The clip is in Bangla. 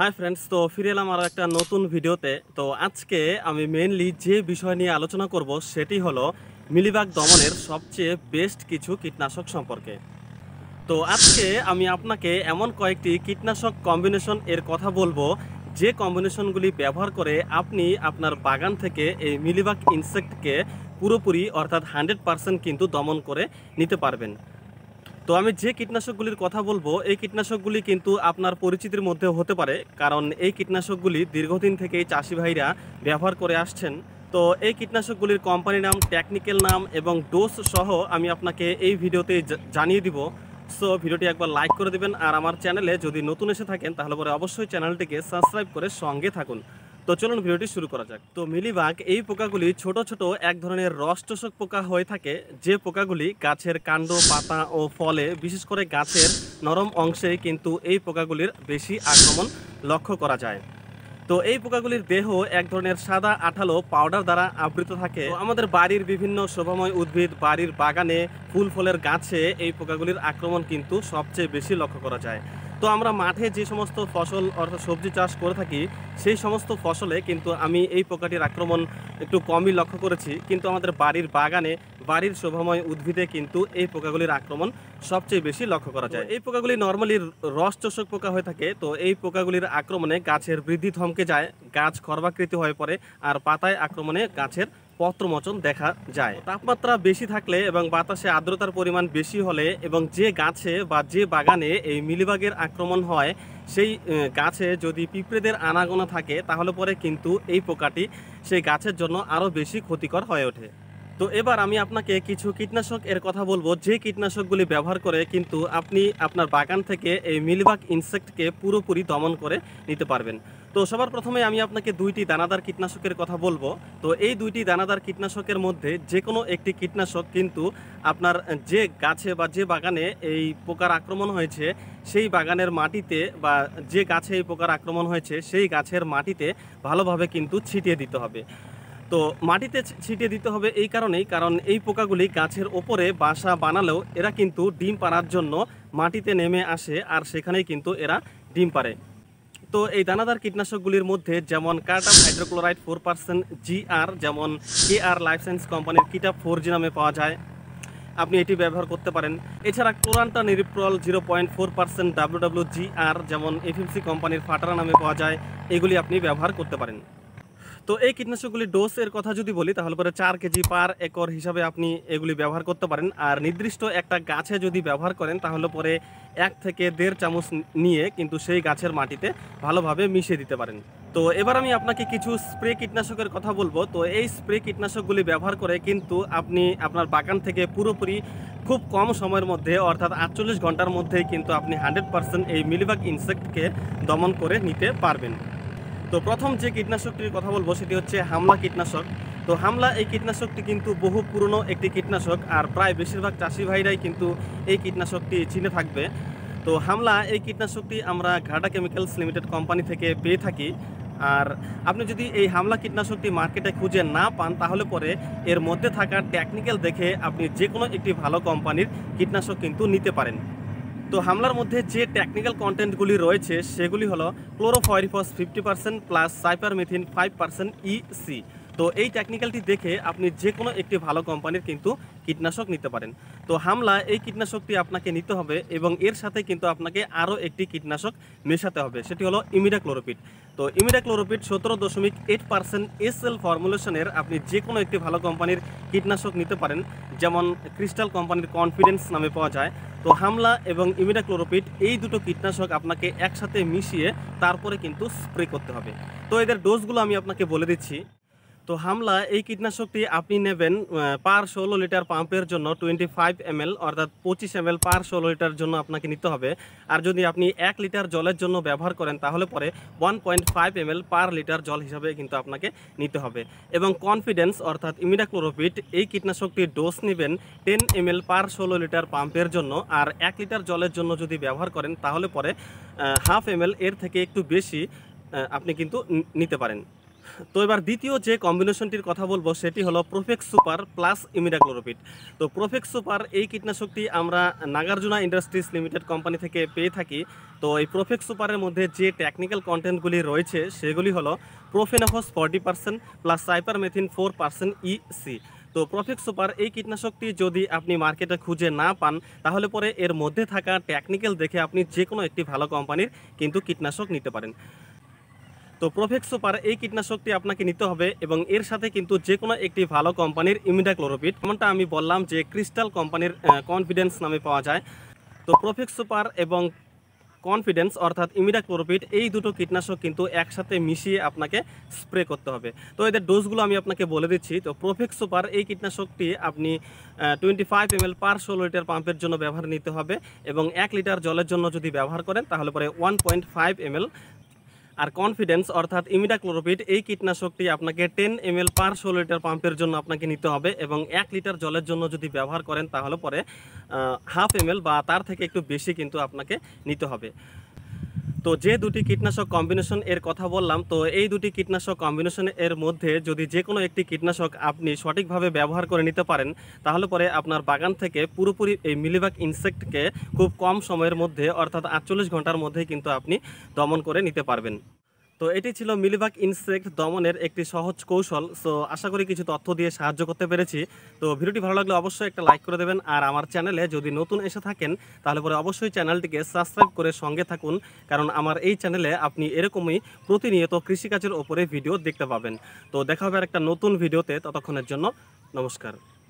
হাই ফ্রেন্ডস তো ফিরে এলাম আর একটা নতুন ভিডিওতে তো আজকে আমি মেনলি যে বিষয় নিয়ে আলোচনা করব সেটি হলো মিলিবাগ দমনের সবচেয়ে বেস্ট কিছু কীটনাশক সম্পর্কে তো আজকে আমি আপনাকে এমন কয়েকটি কীটনাশক কম্বিনেশন এর কথা বলবো যে কম্বিনেশনগুলি ব্যবহার করে আপনি আপনার বাগান থেকে এই মিলিবাগ ইনসেক্টকে পুরোপুরি অর্থাৎ হান্ড্রেড পারসেন্ট কিন্তু দমন করে নিতে পারবেন তো আমি যে কীটনাশকগুলির কথা বলবো এই কীটনাশকগুলি কিন্তু আপনার পরিচিতির মধ্যে হতে পারে কারণ এই কীটনাশকগুলি দীর্ঘদিন থেকে চাষি ভাইরা ব্যবহার করে আসছেন তো এই কীটনাশকগুলির কোম্পানি নাম টেকনিক্যাল নাম এবং ডোজ সহ আমি আপনাকে এই ভিডিওতে জানিয়ে দিব সো ভিডিওটি একবার লাইক করে দেবেন আর আমার চ্যানেলে যদি নতুন এসে থাকেন তাহলে পরে অবশ্যই চ্যানেলটিকে সাবস্ক্রাইব করে সঙ্গে থাকুন তো চলুন ভিডিওটি শুরু করা যাক তো মিলিবাগ এই পোকাগুলি ছোট ছোট এক ধরনের রসচোষক পোকা হয়ে থাকে যে পোকাগুলি গাছের কাণ্ড পাতা ও ফলে বিশেষ করে গাছের নরম অংশে কিন্তু এই পোকাগুলির বেশি আক্রমণ লক্ষ্য করা যায় তো এই পোকাগুলির দেহ এক ধরনের সাদা আঠালো পাউডার দ্বারা আবৃত থাকে আমাদের বাড়ির বিভিন্ন শোভাময় উদ্ভিদ বাড়ির বাগানে ফুল ফলের গাছে এই পোকাগুলির আক্রমণ কিন্তু সবচেয়ে বেশি লক্ষ্য করা যায় তো আমরা মাঠে যে সমস্ত ফসল অর্থাৎ সবজি চাষ করে থাকি সেই সমস্ত ফসলে কিন্তু আমি এই পোকাটির আক্রমণ একটু কমই লক্ষ্য করেছি কিন্তু আমাদের বাড়ির বাগানে বাড়ির শোভাময় উদ্ভিদে কিন্তু এই পোকাগুলির আক্রমণ সবচেয়ে বেশি লক্ষ্য করা যায় এই পোকাগুলি নর্মালি রস চোষক পোকা হয়ে থাকে তো এই পোকাগুলির আক্রমণে গাছের বৃদ্ধি থমকে যায় গাছ খর্বাকৃতি হয়ে পড়ে আর পাতায় আক্রমণে গাছের পত্রমোচন দেখা যায় তাপমাত্রা বেশি থাকলে এবং বাতাসে আর্দ্রতার পরিমাণ বেশি হলে এবং যে গাছে বা যে বাগানে এই মিলিবাগের আক্রমণ হয় সেই গাছে যদি পিঁপড়েদের আনাগোনা থাকে তাহলে পরে কিন্তু এই পোকাটি সেই গাছের জন্য আরও বেশি ক্ষতিকর হয়ে ওঠে তো এবার আমি আপনাকে কিছু কীটনাশক এর কথা বলবো যে কীটনাশকগুলি ব্যবহার করে কিন্তু আপনি আপনার বাগান থেকে এই মিলিবাগ ইনসেক্টকে পুরোপুরি দমন করে নিতে পারবেন তো সবার প্রথমে আমি আপনাকে দুইটি দানাদার কীটনাশকের কথা বলবো তো এই দুইটি দানাদার কীটনাশকের মধ্যে যে কোনো একটি কীটনাশক কিন্তু আপনার যে গাছে বা যে বাগানে এই পোকার আক্রমণ হয়েছে সেই বাগানের মাটিতে বা যে গাছে এই পোকার আক্রমণ হয়েছে সেই গাছের মাটিতে ভালোভাবে কিন্তু ছিটিয়ে দিতে হবে তো মাটিতে ছিটিয়ে দিতে হবে এই কারণেই কারণ এই পোকাগুলি গাছের ওপরে বাসা বানালেও এরা কিন্তু ডিম পাড়ার জন্য মাটিতে নেমে আসে আর সেখানেই কিন্তু এরা ডিম পাড়ে তো এই দানাদার কীটনাশকগুলির মধ্যে যেমন cartap hydrochloride four percent G R কে আর লাইফ সায়েন্স কোম্পানির কিটা ফোর জি নামে পাওয়া যায় আপনি এটি ব্যবহার করতে পারেন এছাড়া chlorantraniliprole zero point four percent W W G R FMC কোম্পানির ফাটারা নামে পাওয়া যায় এগুলি আপনি ব্যবহার করতে পারেন তো এই কীটনাশকগুলি ডোজ এর কথা যদি বলি তাহলে পরে চার কেজি পার একর হিসাবে আপনি এগুলি ব্যবহার করতে পারেন আর নির্দিষ্ট একটা গাছে যদি ব্যবহার করেন তাহলে পরে এক থেকে দেড় চামচ নিয়ে কিন্তু সেই গাছের মাটিতে ভালোভাবে মিশিয়ে দিতে পারেন তো এবার আমি আপনাকে কিছু স্প্রে কীটনাশকের কথা বলবো তো এই স্প্রে কীটনাশকগুলি ব্যবহার করে কিন্তু আপনি আপনার বাগান থেকে পুরোপুরি খুব কম সময়ের মধ্যে অর্থাৎ আটচল্লিশ ঘন্টার মধ্যেই কিন্তু আপনি হান্ড্রেড পারসেন্ট এই মিলিবাগ ইনসেক্টকে দমন করে নিতে পারবেন তো প্রথম যে কীটনাশকটির কথা বলবো সেটি হচ্ছে হামলা কীটনাশক তো হামলা এই কীটনাশকটি কিন্তু বহু পুরনো একটি কীটনাশক আর প্রায় বেশিরভাগ চাষি ভাইরাই কিন্তু এই কীটনাশকটি চিনে থাকবে তো হামলা এই কীটনাশকটি আমরা ঘাটা কেমিক্যালস লিমিটেড কোম্পানি থেকে পেয়ে থাকি আর আপনি যদি এই হামলা কীটনাশকটি মার্কেটে খুঁজে না পান তাহলে পরে এর মধ্যে থাকা টেকনিক্যাল দেখে আপনি যে কোনো একটি ভালো কোম্পানির কীটনাশক কিন্তু নিতে পারেন তো হামলার মধ্যে যে টেকনিক্যাল কন্টেন্টগুলি রয়েছে সেগুলি হলো chlorpyrifos fifty percent plus cypermethrin five percent E C এই টেকনিক্যালটি দেখে আপনি যে কোনো একটি ভালো কোম্পানির কিন্তু কীটনাশক নিতে পারেন তো হামলা এই কীটনাশকটি আপনাকে নিতে হবে এবং এর সাথে কিন্তু আপনাকে আরও একটি কীটনাশক মেশাতে হবে সেটি হলো ইমিডাক্লোরোপিড তো ইমিডাক্লোরোপিড সতেরো দশমিক এইট পার্সেন্ট এসএল ফর্মুলেশনের আপনি যে কোনো একটি ভালো কোম্পানির কীটনাশক নিতে পারেন যেমন ক্রিস্টাল কোম্পানির কনফিডেন্স নামে পাওয়া যায় তো হামলা এবং ইমিডাক্লোরোপিড এই দুটো কীটনাশক আপনাকে একসাথে মিশিয়ে তারপরে কিন্তু স্প্রে করতে হবে তো এদের ডোজগুলো আমি আপনাকে বলে দিচ্ছি তো হামলা এই কীটনাশকটি আপনি নেবেন পার ষোলো লিটার পাম্পের জন্য টোয়েন্টি ফাইভ এম অর্থাৎ পঁচিশ এম পার ষোলো লিটার জন্য আপনাকে নিতে হবে আর যদি আপনি এক লিটার জলের জন্য ব্যবহার করেন তাহলে পরে one point five M per litre জল হিসাবে কিন্তু আপনাকে নিতে হবে এবং কনফিডেন্স অর্থাৎ ইমিডাক্লোরোপিড এই কীটনাশকটির ডোজ নেবেন টেন এম পার ষোলো লিটার পাম্পের জন্য আর এক লিটার জলের জন্য যদি ব্যবহার করেন তাহলে পরে হাফ এম এর থেকে একটু বেশি আপনি কিন্তু নিতে পারেন তো এবার দ্বিতীয় যে কম্বিনেশনটির কথা বলবো সেটি হলো প্রোফেক্স সুপার প্লাস ইমিডাক্লোরোপিড তো প্রোফেক্স সুপার এই কীটনাশকটি আমরা নাগার্জুনা ইন্ডাস্ট্রিজ লিমিটেড কোম্পানি থেকে পেয়ে থাকি তো এই প্রোফেক্স সুপারের মধ্যে যে টেকনিক্যাল কন্টেন্টগুলি রয়েছে সেগুলি হলো profenofos forty percent plus cypermethrin four percent E C Profex super এই কীটনাশকটি যদি আপনি মার্কেটে খুঁজে না পান তাহলে পরে এর মধ্যে থাকা টেকনিক্যাল দেখে আপনি যে কোনো একটি ভালো কোম্পানির কিন্তু কীটনাশক নিতে পারেন তো সুপার এই কীটনাশকটি আপনাকে নিতে হবে এবং এর সাথে কিন্তু যে কোনো একটি ভালো কোম্পানির ইমিডাক্লোরোপিড যেমনটা আমি বললাম যে ক্রিস্টাল কোম্পানির কনফিডেন্স নামে পাওয়া যায় তো সুপার এবং কনফিডেন্স অর্থাৎ ইমিডাক্লোরোপিড এই দুটো কীটনাশক কিন্তু একসাথে মিশিয়ে আপনাকে স্প্রে করতে হবে তো এদের ডোজগুলো আমি আপনাকে বলে দিচ্ছি তো সুপার এই কীটনাশকটি আপনি twenty five M L per ষোলো লিটার পাম্পের জন্য ব্যবহার নিতে হবে এবং এক লিটার জলের জন্য যদি ব্যবহার করেন তাহলে পরে one point five M L আর কনফিডেন্স অর্থাৎ ইমিডাক্লোরোপিড এই কীটনাশকটি আপনাকে টেন এম এল পার ষোলো লিটার পাম্পের জন্য আপনাকে নিতে হবে এবং এক লিটার জলের জন্য যদি ব্যবহার করেন তাহলে পরে হাফ এম বা তার থেকে একটু বেশি কিন্তু আপনাকে নিতে হবে তো যে দুটি কীটনাশক কম্বিনেশন এর কথা বললাম তো এই দুটি কীটনাশক কম্বিনেশন এর মধ্যে যদি যে কোনো একটি কীটনাশক আপনি সঠিকভাবে ব্যবহার করে নিতে পারেন তাহলে পরে আপনার বাগান থেকে পুরোপুরি এই মিলিবাগ ইনসেক্টকে খুব কম সময়ের মধ্যে অর্থাৎ আটচল্লিশ ঘন্টার মধ্যে কিন্তু আপনি দমন করে নিতে পারবেন তো এটি ছিল মিলিবাগ ইনসেক্ট দমনের একটি সহজ কৌশল সো আশা করি কিছু তথ্য দিয়ে সাহায্য করতে পেরেছি তো ভিডিওটি ভালো লাগলে অবশ্যই একটা লাইক করে দেবেন আর আমার চ্যানেলে যদি নতুন এসে থাকেন তাহলে পরে অবশ্যই চ্যানেলটিকে সাবস্ক্রাইব করে সঙ্গে থাকুন কারণ আমার এই চ্যানেলে আপনি এরকমই প্রতিনিয়ত কৃষিকাজের ওপরে ভিডিও দেখতে পাবেন তো দেখা হবে আর একটা নতুন ভিডিওতে ততক্ষণের জন্য নমস্কার